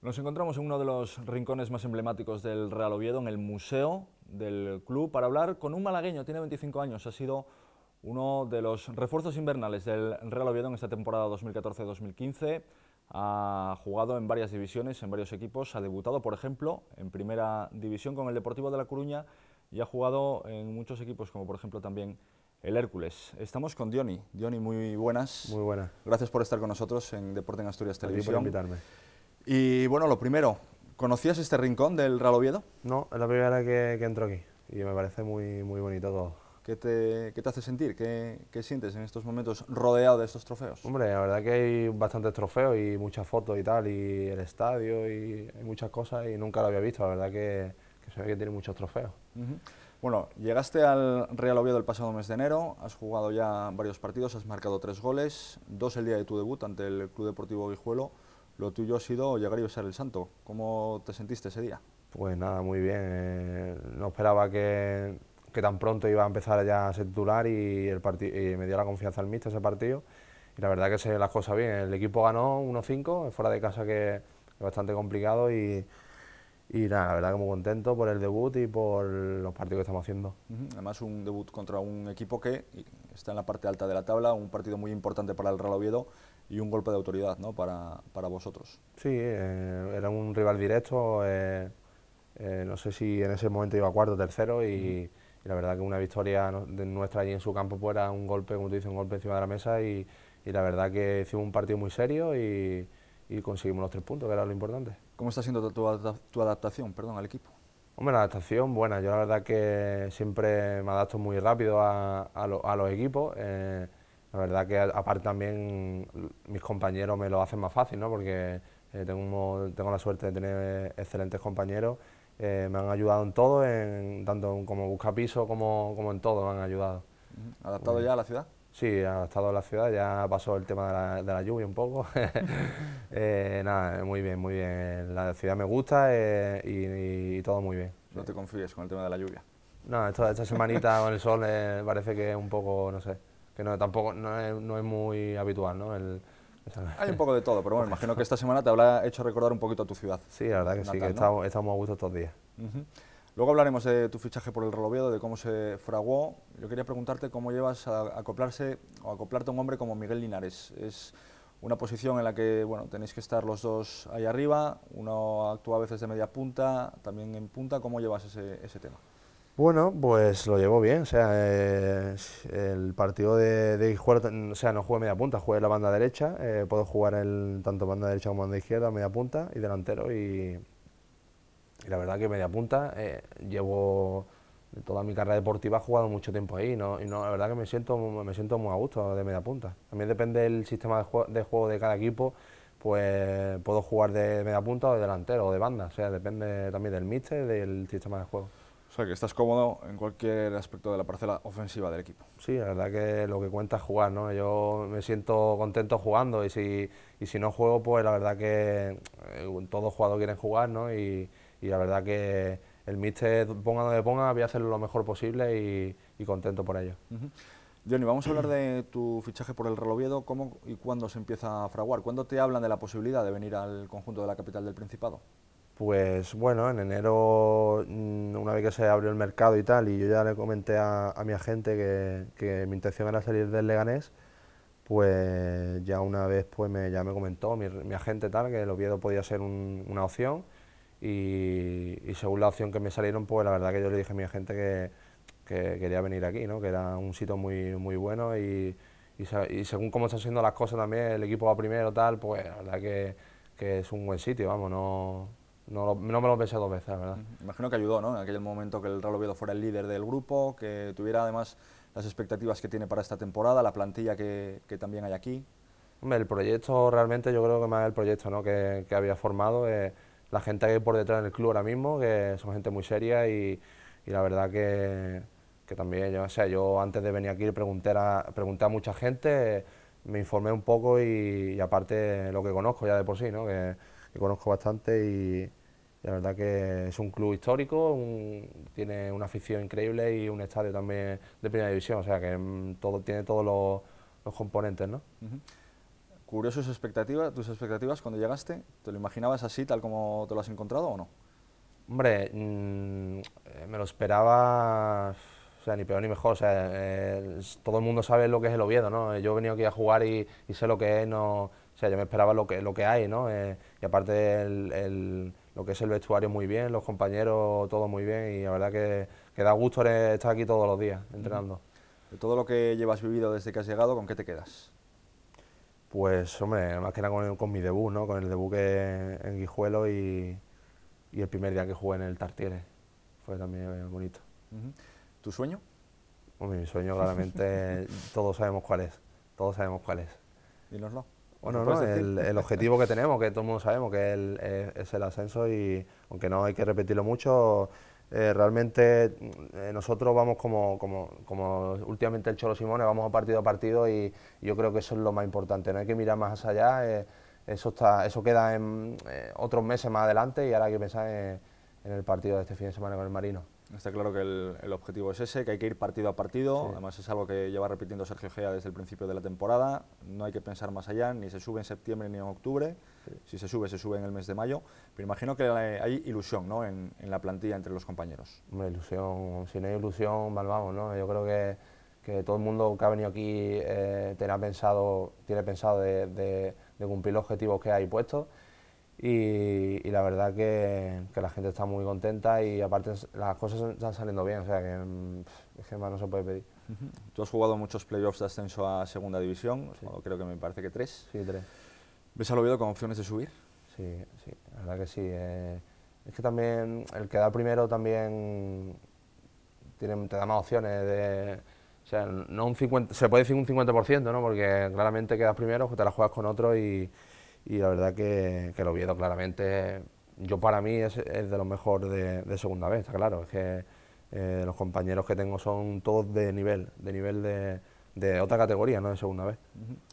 Nos encontramos en uno de los rincones más emblemáticos del Real Oviedo, en el museo del club, para hablar con un malagueño, tiene 25 años, ha sido uno de los refuerzos invernales del Real Oviedo en esta temporada 2014-2015. Ha jugado en varias divisiones, en varios equipos, ha debutado, por ejemplo, en primera división con el Deportivo de La Coruña y ha jugado en muchos equipos, como por ejemplo también el Hércules. Estamos con Diony. Diony, muy buenas. Muy buenas. Gracias por estar con nosotros en Deporte en Asturias Televisión. Gracias por invitarme. Y bueno, lo primero, ¿conocías este rincón del Real Oviedo? No, es la primera vez que entro aquí y me parece muy, muy bonito todo. ¿Qué te, hace sentir? ¿Qué, sientes en estos momentos rodeado de estos trofeos? Hombre, la verdad que hay bastantes trofeos y muchas fotos y tal, y el estadio y muchas cosas y nunca lo había visto, la verdad que, que se ve que tiene muchos trofeos. Bueno, llegaste al Real Oviedo el pasado mes de enero, has jugado ya varios partidos, has marcado tres goles, dos el día de tu debut ante el Club Deportivo Guijuelo. Lo tuyo ha sido llegar y besar el santo. ¿Cómo te sentiste ese día? Pues nada, muy bien. Eh, no esperaba que, tan pronto iba a empezar ya a ser titular y, el y me dio la confianza al míster ese partido. Y la verdad que se las cosas bien. El equipo ganó 1-5, fuera de casa que es bastante complicado y, y nada, la verdad que muy contento por el debut y por los partidos que estamos haciendo. Además un debut contra un equipo que está en la parte alta de la tabla, un partido muy importante para el Real Oviedo y un golpe de autoridad ¿no? para, para vosotros. Sí, eh, era un rival directo, eh, eh, no sé si en ese momento iba cuarto o tercero y, la verdad que una victoria de nuestra allí en su campo fue un golpe, como tú dices, un golpe encima de la mesa y, la verdad que hicimos un partido muy serio y, conseguimos los tres puntos, que era lo importante. ¿Cómo está siendo tu, adaptación perdón, al equipo? Hombre, la adaptación buena, yo la verdad que siempre me adapto muy rápido a, los equipos. La verdad que aparte también mis compañeros me lo hacen más fácil, ¿no? porque eh, tengo, tengo la suerte de tener excelentes compañeros. Eh, me han ayudado en todo, en, tanto como buscapiso como, como en todo me han ayudado. ¿Adaptado ya a la ciudad? Sí, adaptado a la ciudad, ya pasó el tema de la, lluvia un poco. Eh, nada, muy bien, muy bien. La ciudad me gusta y, todo muy bien. No te confíes con el tema de la lluvia. No, esta, esta semanita con el sol parece que es un poco, no sé que no, tampoco no es, muy habitual, ¿no? hay un poco de todo, pero bueno, imagino que esta semana te habrá hecho recordar un poquito a tu ciudad. Sí, la verdad que sí, que estamos, a gusto estos días. Luego hablaremos de tu fichaje por el relovedo, de cómo se fraguó. Yo quería preguntarte cómo llevas a acoplarse o acoplarte a un hombre como Miguel Linares. Es una posición en la que bueno, tenéis que estar los dos ahí arriba, uno actúa a veces de media punta, también en punta. ¿Cómo llevas ese tema? Bueno, pues lo llevo bien, o sea, el partido de, o sea, no jugué media punta, en la banda derecha, eh, puedo jugar el, tanto banda derecha como banda izquierda, media punta y delantero y, la verdad que media punta eh, llevo toda mi carrera deportiva he jugado mucho tiempo ahí no, y no, la verdad que me siento, me siento muy a gusto de media punta. También depende del sistema de juego de, cada equipo, pues puedo jugar de media punta o de delantero o de banda, o sea, depende también del míster, del sistema de juego sea, que estás cómodo en cualquier aspecto de la parcela ofensiva del equipo. Sí, la verdad que lo que cuenta es jugar, ¿no? Yo me siento contento jugando y si, si no juego, pues la verdad que eh, todos jugadores quieren jugar, ¿no? Y, la verdad que el míster, ponga donde ponga, voy a hacerlo lo mejor posible y, contento por ello. Johnny, vamos a hablar de tu fichaje por el Reloviedo, cómo y cuándo se empieza a fraguar, cuándo te hablan de la posibilidad de venir al conjunto de la capital del Principado pues bueno, en enero, mm, una vez que se abrió el mercado y tal, y yo ya le comenté a, mi agente que, mi intención era salir del Leganés, pues ya una vez pues me, ya me comentó mi, agente tal que el Oviedo podía ser una opción y, según la opción que me salieron, pues la verdad que yo le dije a mi agente que, quería venir aquí, ¿no? que era un sitio muy, muy bueno y, según cómo están siendo las cosas también, el equipo va primero tal, pues la verdad que, que es un buen sitio, vamos, no, no, no, me lo pensé dos veces, verdad. Imagino que ayudó, ¿no? En aquel momento que el Real Oviedo fuera el líder del grupo, que tuviera además las expectativas que tiene para esta temporada, la plantilla que, que también hay aquí. Hombre, el proyecto realmente, yo creo que más el proyecto ¿no? que, que había formado, eh, la gente que hay por detrás del club ahora mismo, que son gente muy seria y, y la verdad que, que también, yo, o sea, yo antes de venir aquí pregunté a, pregunté a mucha gente, me informé un poco y, aparte lo que conozco ya de por sí, ¿no? que conozco bastante y, la verdad que es un club histórico, tiene una afición increíble y un estadio también de primera división, o sea que mm, todo, tiene todos los, componentes, ¿no? sus expectativas, tus expectativas cuando llegaste, ¿te lo imaginabas así, tal como te lo has encontrado o no? Hombre, mm, me lo esperaba, o sea, ni peor ni mejor, o sea, eh, todo el mundo sabe lo que es el Oviedo, ¿no? Yo he venido aquí a jugar y, sé lo que es, no, o sea, yo me esperaba lo que, lo que hay, ¿no? Eh, y aparte el lo que es el vestuario muy bien, los compañeros todo muy bien y la verdad que, que da gusto estar aquí todos los días entrenando. De todo lo que llevas vivido desde que has llegado, ¿con qué te quedas? Pues hombre, más que nada con, mi debut, ¿no? con el debut que, en Guijuelo y, y, el primer día que jugué en el Tartiere, fue también bonito. ¿Tu sueño? mi sueño claramente todos sabemos cuál es, todos sabemos cuál es. Dínoslo. Bueno, no, el, el, objetivo que tenemos, que todo el mundo sabemos, que eh, es el ascenso y aunque no hay que repetirlo mucho, eh, realmente eh, nosotros vamos como, como, últimamente el Cholo Simón, vamos a partido a partido y, yo creo que eso es lo más importante, no hay que mirar más allá, eso, está, eso queda en otros meses más adelante y ahora hay que pensar en el partido de este fin de semana con el Marino. Está claro que el, objetivo es ese, que hay que ir partido a partido, además es algo que lleva repitiendo Sergio Gea desde el principio de la temporada, no hay que pensar más allá, ni se sube en septiembre ni en octubre, si se sube, se sube en el mes de mayo, pero imagino que hay ilusión en, la plantilla entre los compañeros. Hombre, ilusión, si no hay ilusión, mal vamos, ¿no? yo creo que, todo el mundo que ha venido aquí eh, tiene pensado, tiene pensado de, de cumplir los objetivos que hay puestos, y, la verdad que, la gente está muy contenta y aparte las cosas están saliendo bien, o sea que es que más no se puede pedir. Tú has jugado muchos playoffs de ascenso a segunda división, creo que me parece que tres. Sí, tres. ¿Ves al Oviedo con opciones de subir? Sí, sí, la verdad que sí. Eh, es que también el que da primero también te da más opciones de... O sea, no un se puede decir un 50%, ¿no? Porque claramente quedas primero, pues te la juegas con otro y, y la verdad que, lo viendo claramente, yo para mí es, de lo mejor de, segunda vez, está claro, es que eh, los compañeros que tengo son todos de nivel, de nivel de, otra categoría, no de segunda vez.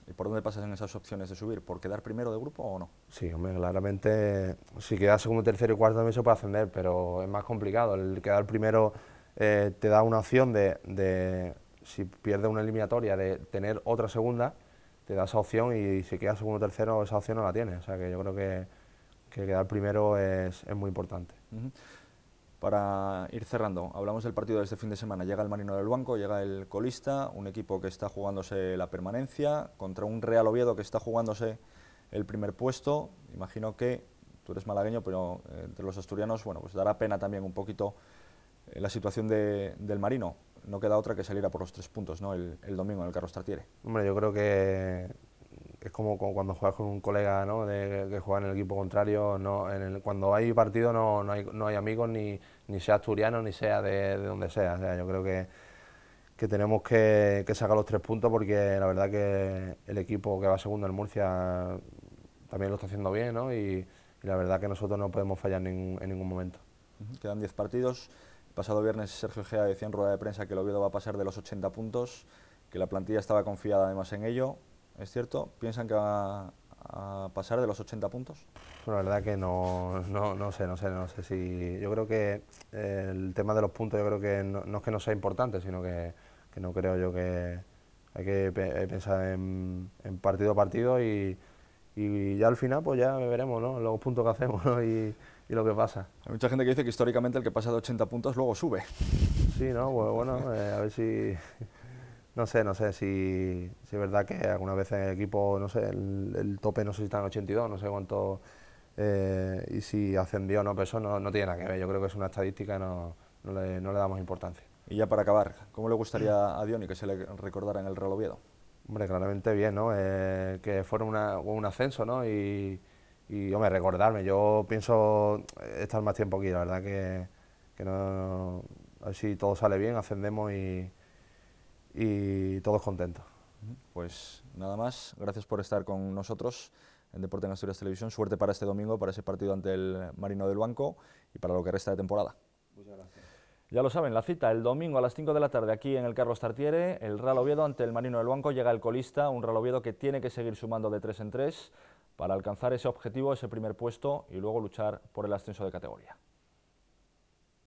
¿Y por dónde pasas en esas opciones de subir? ¿Por quedar primero de grupo o no? Sí, hombre, claramente si quedas segundo, tercero y cuarto también se puede ascender, pero es más complicado. El quedar primero eh, te da una opción de, de, si pierdes una eliminatoria, de tener otra segunda te da esa opción y si quedas segundo o tercero esa opción no la tiene O sea que yo creo que, quedar primero es, muy importante. Para ir cerrando, hablamos del partido de este fin de semana. Llega el Marino del Banco, llega el Colista, un equipo que está jugándose la permanencia, contra un Real Oviedo que está jugándose el primer puesto. Imagino que tú eres malagueño, pero eh, entre los asturianos, bueno, pues dará pena también un poquito eh, la situación del Marino no queda otra que salir a por los tres puntos ¿no? el, domingo en el Carlos Tartiere. Hombre, yo creo que es como, cuando juegas con un colega ¿no? que juega en el equipo contrario. No, en cuando hay partido no, hay, no amigos, ni, sea asturiano, ni sea de, donde sea. Yo creo que, tenemos que, que, sacar los tres puntos porque la verdad que el equipo que va segundo en Murcia también lo está haciendo bien ¿no? y, la verdad que nosotros no podemos fallar en ningún momento. Quedan diez partidos pasado viernes Sergio Gea decía en rueda de prensa que el Oviedo va a pasar de los 80 puntos, que la plantilla estaba confiada además en ello. ¿Es cierto? ¿Piensan que va a pasar de los 80 puntos? Pues la verdad que no, no, sé, no sé, no sé si... Yo creo que eh, el tema de los puntos yo creo que no, es que no sea importante, sino que, no creo yo que... Hay que pensar en, en partido a partido y y ya al final pues ya veremos ¿no? los puntos que hacemos ¿no? y, lo que pasa. Hay mucha gente que dice que históricamente el que pasa de 80 puntos luego sube. Sí, no, pues bueno, eh, a ver si... No sé, no sé si, es verdad que algunas veces el equipo, no sé, el, tope no sé si está en 82, no sé cuánto... Eh, y si ascendió o no, pero eso no, no, tiene nada que ver, yo creo que es una estadística y no, le, damos importancia. Y ya para acabar, ¿cómo le gustaría a Dioni que se le recordara en el Real Oviedo? Hombre, claramente bien, ¿no? Eh, que fuera un ascenso, ¿no? Y, hombre, recordarme, yo pienso eh, estar más tiempo aquí, la verdad que, no, a ver si todo sale bien, ascendemos y, y todos contentos. Pues nada más, gracias por estar con nosotros en Deporte en Asturias Televisión. Suerte para este domingo, para ese partido ante el Marino del Banco y para lo que resta de temporada. Muchas gracias. Ya lo saben, la cita el domingo a las 5 de la tarde aquí en el Carlos Tartiere, el Real Oviedo ante el Marino del Banco, llega el colista, un raloviedo que tiene que seguir sumando de 3 en 3 para alcanzar ese objetivo, ese primer puesto y luego luchar por el ascenso de categoría.